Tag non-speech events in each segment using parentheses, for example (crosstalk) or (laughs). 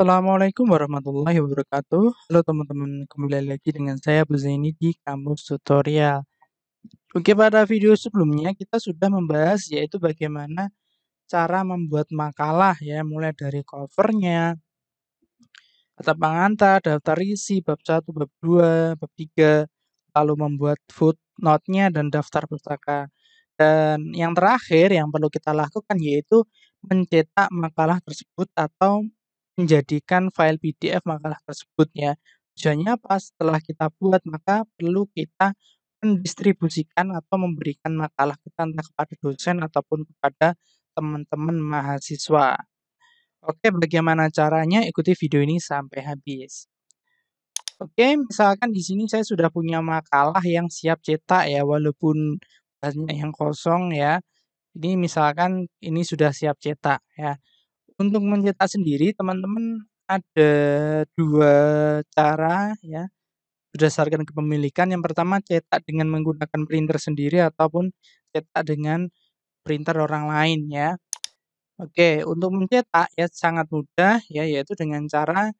Assalamualaikum warahmatullahi wabarakatuh. Halo teman-teman, kembali lagi dengan saya Zaini di Kampus Tutorial. Oke, pada video sebelumnya kita sudah membahas yaitu bagaimana cara membuat makalah ya, mulai dari covernya, kata pengantar, daftar isi, bab 1, bab 2, bab 3, lalu membuat footnote-nya dan daftar pustaka. Dan yang terakhir yang perlu kita lakukan yaitu mencetak makalah tersebut atau menjadikan file PDF makalah tersebut ya. Tujuannya apa? Setelah kita buat maka perlu kita mendistribusikan atau memberikan makalah kita entah kepada dosen ataupun kepada teman-teman mahasiswa. Oke, bagaimana caranya? Ikuti video ini sampai habis. Oke, misalkan di sini saya sudah punya makalah yang siap cetak ya, walaupun banyak yang kosong ya. Ini misalkan ini sudah siap cetak ya. Untuk mencetak sendiri teman-teman ada dua cara ya, berdasarkan kepemilikan. Yang pertama cetak dengan menggunakan printer sendiri ataupun cetak dengan printer orang lain ya. Oke, untuk mencetak ya sangat mudah ya yaitu dengan cara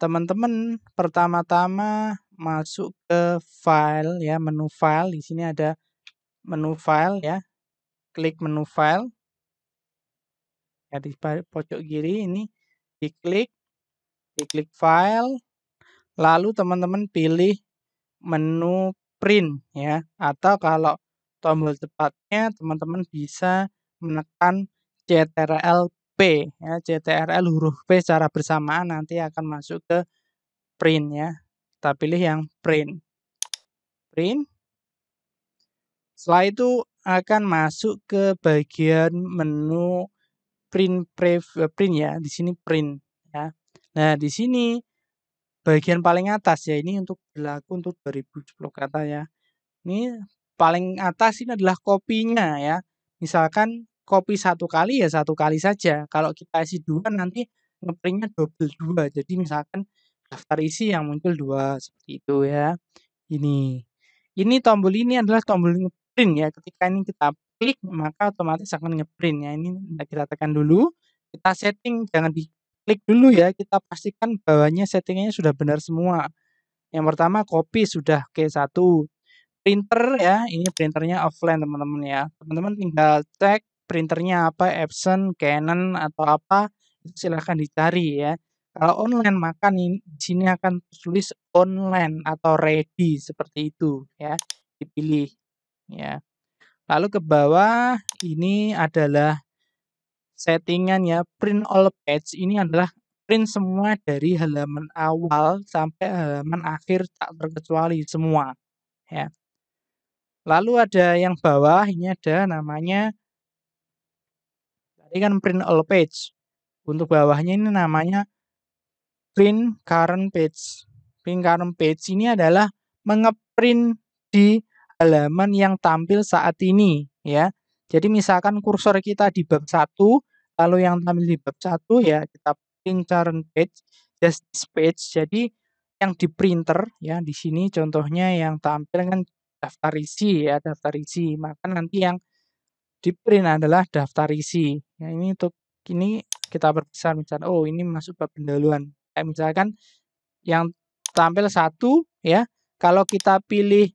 teman-teman pertama-tama masuk ke file ya, menu file. Di sini ada menu file ya. Klik menu file ya di pojok kiri ini diklik diklik file lalu teman-teman pilih menu print ya atau kalau tombol cepatnya teman-teman bisa menekan CTRL P ya CTRL huruf P secara bersamaan nanti akan masuk ke print ya kita pilih yang print print setelah itu akan masuk ke bagian menu print pre, eh, print ya, di sini print ya. Nah, di sini bagian paling atas ya ini untuk berlaku untuk 2010 kata ya. Ini paling atas ini adalah kopinya ya. Misalkan kopi satu kali ya satu kali saja. Kalau kita isi dua kan nanti ngeprintnya double dua. Jadi misalkan daftar isi yang muncul dua seperti itu ya. Ini ini tombol ini adalah tombol ngeprint ya. Ketika ini kita klik maka otomatis akan ngeprint ya. Ini kita tekan dulu, kita setting jangan di klik dulu ya. Kita pastikan bawahnya settingnya sudah benar semua. Yang pertama copy sudah ke satu. Printer ya, ini printernya offline teman-teman ya. Teman-teman tinggal cek printernya apa, Epson, Canon atau apa, silahkan dicari ya. Kalau online maka di sini akan tulis online atau ready seperti itu ya dipilih ya. Lalu ke bawah ini adalah settingan ya. Print all page ini adalah print semua dari halaman awal sampai halaman akhir tak terkecuali semua ya. Lalu ada yang bawah ini ada namanya tadi kan print all page. Untuk bawahnya ini namanya print current page. Print current page ini adalah mengeprint di halaman yang tampil saat ini ya. Jadi misalkan kursor kita di bab 1, lalu yang tampil di bab 1 ya kita pilih current page, just this page. Jadi yang di printer ya di sini contohnya yang tampil kan daftar isi ya, daftar isi. Maka nanti yang di print adalah daftar isi. Ya ini untuk ini kita berpisah misalkan oh ini masuk bab pendahuluan. Kayak misalkan yang tampil satu ya, kalau kita pilih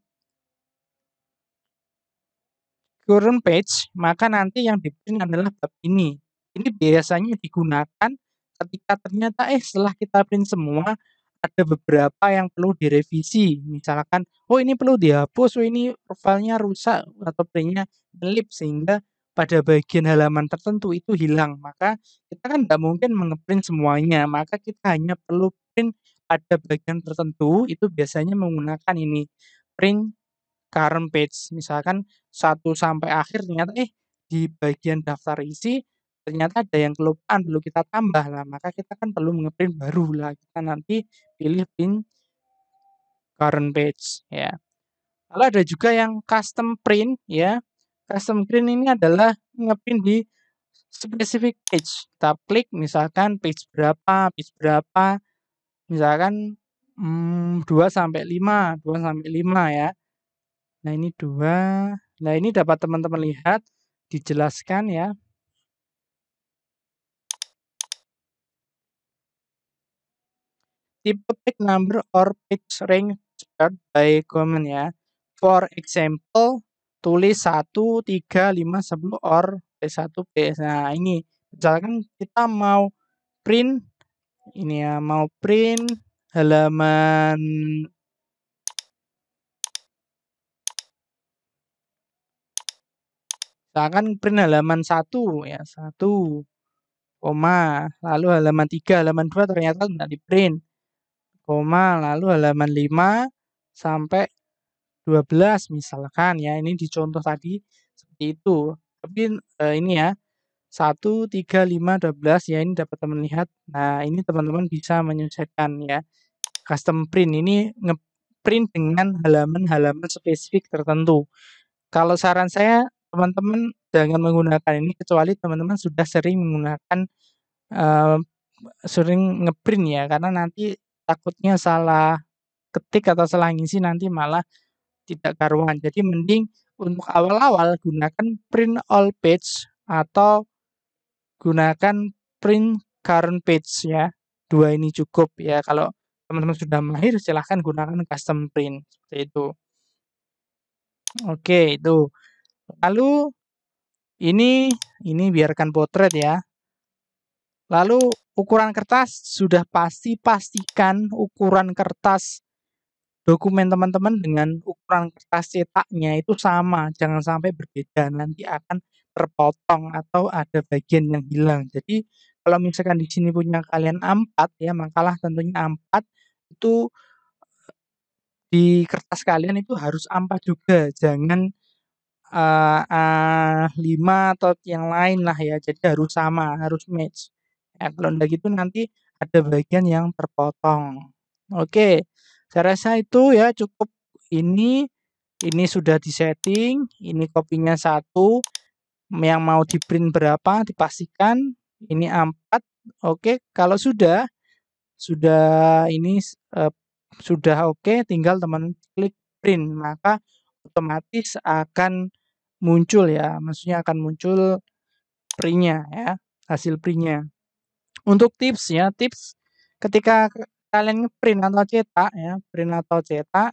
current page, maka nanti yang diprint adalah bab ini. Ini biasanya digunakan ketika ternyata eh setelah kita print semua ada beberapa yang perlu direvisi. Misalkan, oh ini perlu dihapus, oh ini profilnya rusak atau printnya melip sehingga pada bagian halaman tertentu itu hilang. Maka kita kan tidak mungkin mengeprint semuanya, maka kita hanya perlu print ada bagian tertentu itu biasanya menggunakan ini print current page. Misalkan satu sampai akhir ternyata eh di bagian daftar isi ternyata ada yang kelupaan perlu kita tambah lah maka kita kan perlu ngeprint baru lah kita nanti pilih print current page ya lalu ada juga yang custom print ya custom print ini adalah ngeprint di specific page kita klik misalkan page berapa page berapa misalkan hmm, 2 sampai 5 2 sampai 5 ya Nah, ini dua. Nah, ini dapat teman-teman lihat dijelaskan ya. Tipe page number or page rank start by comment ya. For example, tulis 1, 3, 5, 10, or P1, P. 1 Nah, ini misalkan kita mau print, ini ya, mau print halaman Misalkan print halaman 1 ya, 1 koma, lalu halaman 3, halaman 2 ternyata tidak di print. Koma, lalu halaman 5 sampai 12 misalkan ya. Ini dicontoh tadi seperti itu. Tapi eh, ini ya 1 3 5 12 ya ini dapat teman lihat. Nah, ini teman-teman bisa menyelesaikan ya. Custom print ini ngeprint dengan halaman-halaman spesifik tertentu. Kalau saran saya Teman-teman jangan menggunakan ini kecuali teman-teman sudah sering menggunakan, uh, sering ngeprint ya, karena nanti takutnya salah ketik atau salah ngisi nanti malah tidak karuan. Jadi mending untuk awal-awal gunakan print all page atau gunakan print current page ya, dua ini cukup ya. Kalau teman-teman sudah mahir silahkan gunakan custom print, seperti itu. Oke, itu. Lalu ini ini biarkan potret ya. Lalu ukuran kertas sudah pasti pastikan ukuran kertas dokumen teman-teman dengan ukuran kertas cetaknya itu sama, jangan sampai berbeda, nanti akan terpotong atau ada bagian yang hilang. Jadi kalau misalkan di sini punya kalian A4 ya, makalah tentunya A4 itu di kertas kalian itu harus A4 juga, jangan uh, eh, eh, A5 atau yang lain lah ya, jadi harus sama, harus match. Ya kalau tidak gitu nanti ada bagian yang terpotong. Oke, saya rasa itu ya cukup ini, ini sudah di-setting, ini kopinya satu. yang mau di-print berapa dipastikan, ini A4. Oke, kalau sudah, sudah ini, uh, sudah oke tinggal teman klik print, maka otomatis akan muncul ya, maksudnya akan muncul printnya ya, hasil printnya. Untuk tips ya, tips ketika kalian print atau cetak ya, print atau cetak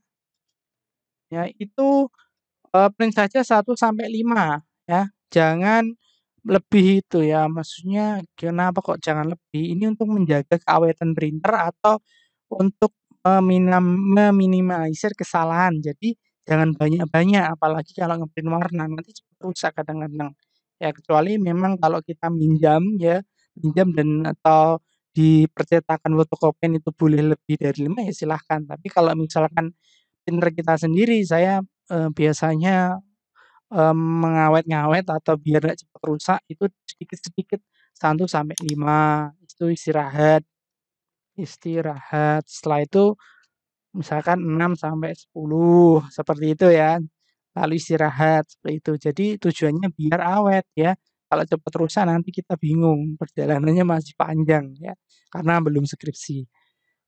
ya itu eh, print saja 1 sampai 5 ya. Jangan lebih itu ya, maksudnya kenapa kok jangan lebih? Ini untuk menjaga keawetan printer atau untuk eh, meminimalisir kesalahan. Jadi jangan banyak-banyak apalagi kalau ngeprint warna nanti cepat rusak kadang-kadang ya kecuali memang kalau kita minjam ya minjam dan atau di percetakan fotokopian itu boleh lebih dari lima ya silahkan tapi kalau misalkan printer kita sendiri saya eh, biasanya eh, mengawet-ngawet atau biar tidak cepat rusak itu sedikit-sedikit satu sampai lima itu istirahat istirahat setelah itu misalkan 6 sampai 10 seperti itu ya. Lalu istirahat seperti itu. Jadi tujuannya biar awet ya. Kalau cepat rusak nanti kita bingung perjalanannya masih panjang ya karena belum skripsi.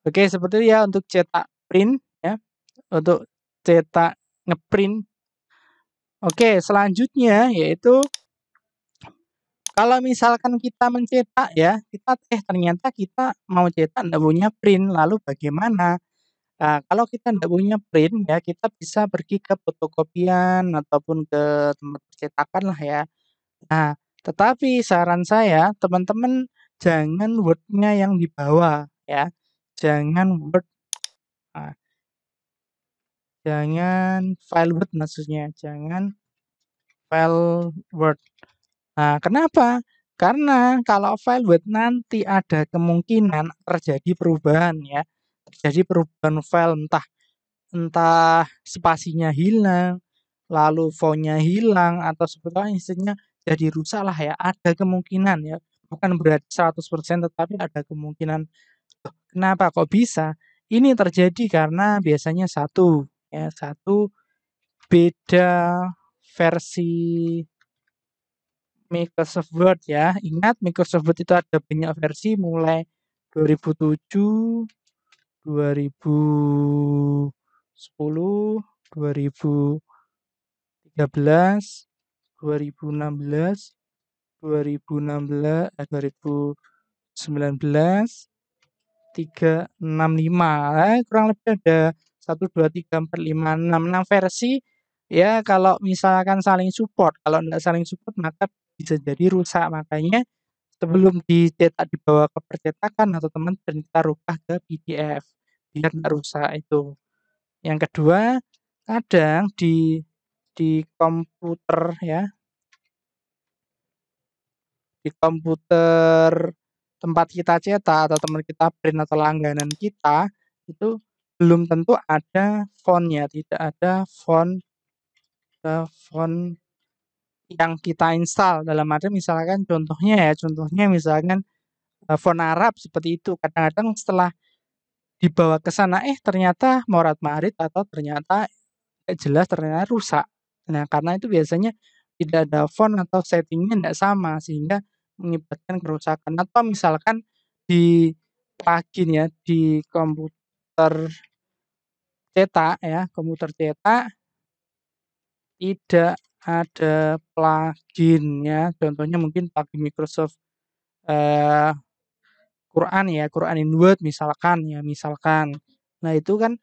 Oke, seperti itu ya untuk cetak print ya. Untuk cetak ngeprint. Oke, selanjutnya yaitu kalau misalkan kita mencetak ya, kita eh ternyata kita mau cetak tidak punya print, lalu bagaimana? Nah, kalau kita tidak punya print ya, kita bisa pergi ke fotokopian ataupun ke tempat percetakan lah ya. Nah, tetapi saran saya, teman-teman jangan wordnya yang dibawa ya. Jangan Word nah, jangan file Word maksudnya, jangan file Word. Nah, kenapa? Karena kalau file Word nanti ada kemungkinan terjadi perubahan ya terjadi perubahan file entah entah spasinya hilang, lalu fontnya hilang atau sebetulnya instannya jadi rusak lah ya. Ada kemungkinan ya, bukan berarti 100% tetapi ada kemungkinan kenapa kok bisa? Ini terjadi karena biasanya satu ya, satu beda versi Microsoft Word ya. Ingat Microsoft Word itu ada banyak versi mulai 2007, 2010, 2013, 2016, 2016 eh, 2019 365 eh, kurang lebih ada 1 2 3 4 5 6 6 versi ya kalau misalkan saling support kalau tidak saling support maka bisa jadi rusak makanya sebelum dicetak dibawa ke percetakan atau teman-teman kita rubah ke PDF biar hmm. nggak rusak itu. Yang kedua, kadang di di komputer ya di komputer tempat kita cetak atau teman kita print atau langganan kita itu belum tentu ada fontnya tidak ada font ke eh, font yang kita install dalam arti misalkan contohnya ya contohnya misalkan font eh, Arab seperti itu kadang-kadang setelah dibawa ke sana eh ternyata morat marit atau ternyata eh, jelas ternyata rusak nah karena itu biasanya tidak ada font atau settingnya tidak sama sehingga menyebabkan kerusakan atau misalkan di plugin ya di komputer cetak ya komputer cetak tidak ada pluginnya, contohnya mungkin plugin Microsoft, uh, Quran ya, Quran in Word misalkan ya, misalkan. Nah itu kan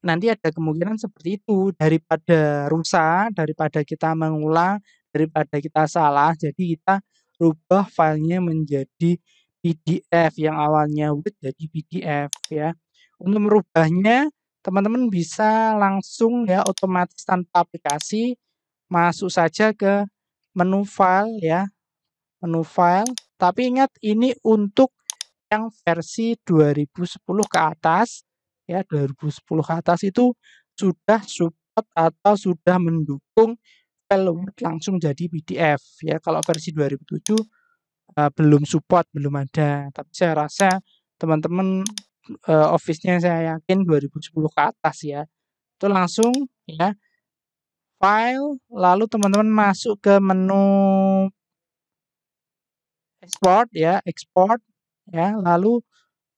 nanti ada kemungkinan seperti itu, daripada rusak, daripada kita mengulang, daripada kita salah, jadi kita rubah filenya menjadi PDF yang awalnya Word jadi PDF ya. Untuk merubahnya teman-teman bisa langsung ya otomatis tanpa aplikasi masuk saja ke menu file ya. Menu file. Tapi ingat ini untuk yang versi 2010 ke atas ya 2010 ke atas itu sudah support atau sudah mendukung file Word langsung jadi PDF ya kalau versi 2007 uh, eh, belum support belum ada tapi saya rasa teman-teman uh, office-nya saya yakin 2010 ke atas ya itu langsung ya file, lalu teman-teman masuk ke menu export ya, export ya, lalu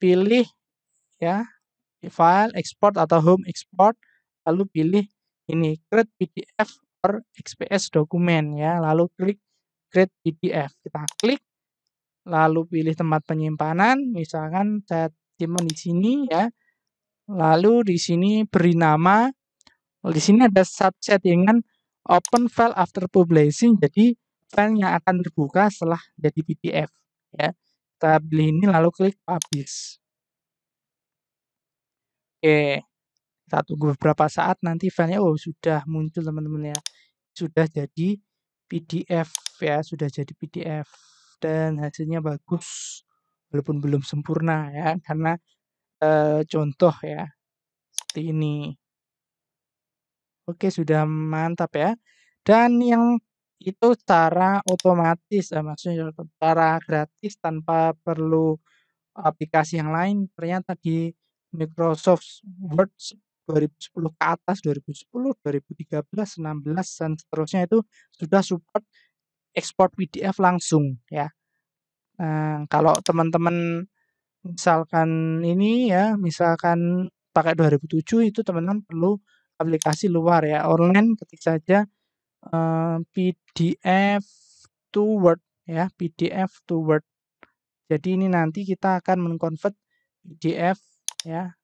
pilih ya file export atau home export, lalu pilih ini create PDF or XPS dokumen ya, lalu klik create PDF. Kita klik lalu pilih tempat penyimpanan, misalkan saya simpan di sini ya. Lalu di sini beri nama di sini ada subsettingan open file after publishing. Jadi file yang akan terbuka setelah jadi PDF. Ya, kita pilih ini lalu klik publish. Oke, kita tunggu beberapa saat nanti filenya oh sudah muncul teman-teman ya, sudah jadi PDF ya, sudah jadi PDF dan hasilnya bagus walaupun belum sempurna ya karena e, contoh ya seperti ini. Oke, sudah mantap ya. Dan yang itu cara otomatis, eh, maksudnya ya, cara gratis tanpa perlu aplikasi yang lain. Ternyata di Microsoft Word 2010 ke atas, 2010, 2013, 16, dan seterusnya itu sudah support ekspor PDF langsung ya. Nah, kalau teman-teman misalkan ini ya, misalkan pakai 2007 itu teman-teman perlu aplikasi luar ya online ketik saja uh, eh, PDF to Word ya PDF to Word jadi ini nanti kita akan mengkonvert PDF ya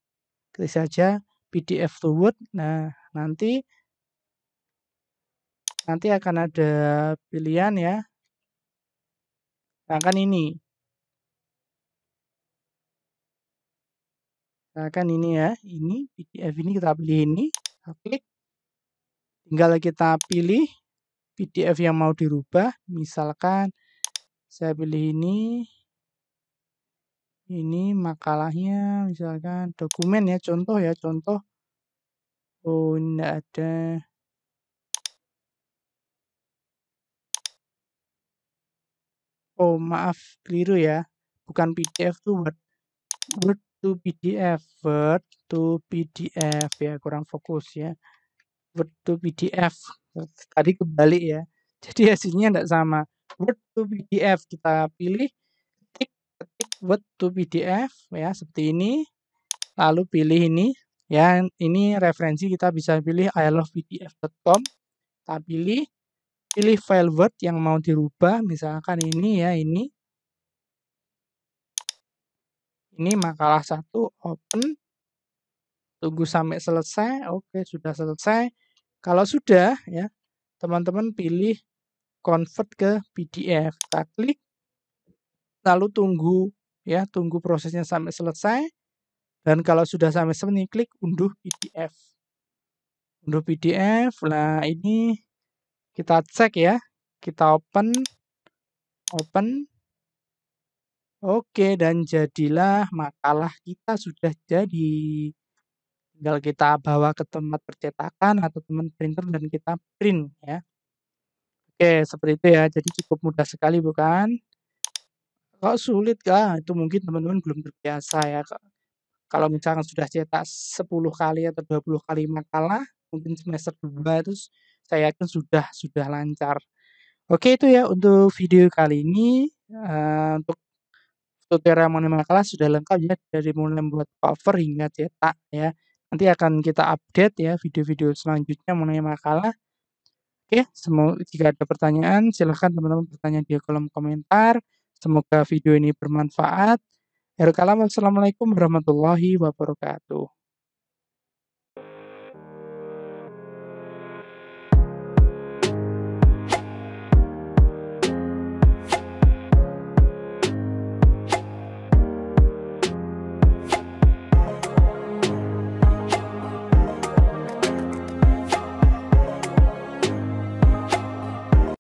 ketik saja PDF to Word nah nanti nanti akan ada pilihan ya akan nah, kan ini akan nah, kan ini ya ini PDF ini kita pilih ini klik. Tinggal kita pilih PDF yang mau dirubah. Misalkan saya pilih ini. Ini makalahnya misalkan dokumen ya contoh ya contoh. Oh, enggak ada. Oh, maaf keliru ya. Bukan PDF tuh buat to PDF Word to PDF ya kurang fokus ya Word to PDF tadi kebalik ya (laughs) jadi hasilnya tidak sama Word to PDF kita pilih ketik ketik Word to PDF ya seperti ini lalu pilih ini ya ini referensi kita bisa pilih I love pdf.com kita pilih pilih file Word yang mau dirubah misalkan ini ya ini ini makalah satu open. Tunggu sampai selesai. Oke, sudah selesai. Kalau sudah ya, teman-teman pilih convert ke PDF. Kita klik lalu tunggu ya, tunggu prosesnya sampai selesai. Dan kalau sudah sampai selesai klik unduh PDF. Unduh PDF. Nah, ini kita cek ya. Kita open open Oke, dan jadilah makalah kita sudah jadi. Tinggal kita bawa ke tempat percetakan atau teman printer dan kita print ya. Oke, seperti itu ya. Jadi cukup mudah sekali bukan? Kok sulit kah? Itu mungkin teman-teman belum terbiasa ya. Kalau misalkan sudah cetak 10 kali atau 20 kali makalah, mungkin semester 2 itu saya yakin sudah sudah lancar. Oke, itu ya untuk video kali ini. Uh, untuk tutorial mengenai makalah sudah lengkap ya dari mulai membuat cover hingga cetak ya. Nanti akan kita update ya video-video selanjutnya mengenai makalah. Oke, semoga jika ada pertanyaan silahkan teman-teman bertanya di kolom komentar. Semoga video ini bermanfaat. Akhir Assalamualaikum warahmatullahi wabarakatuh.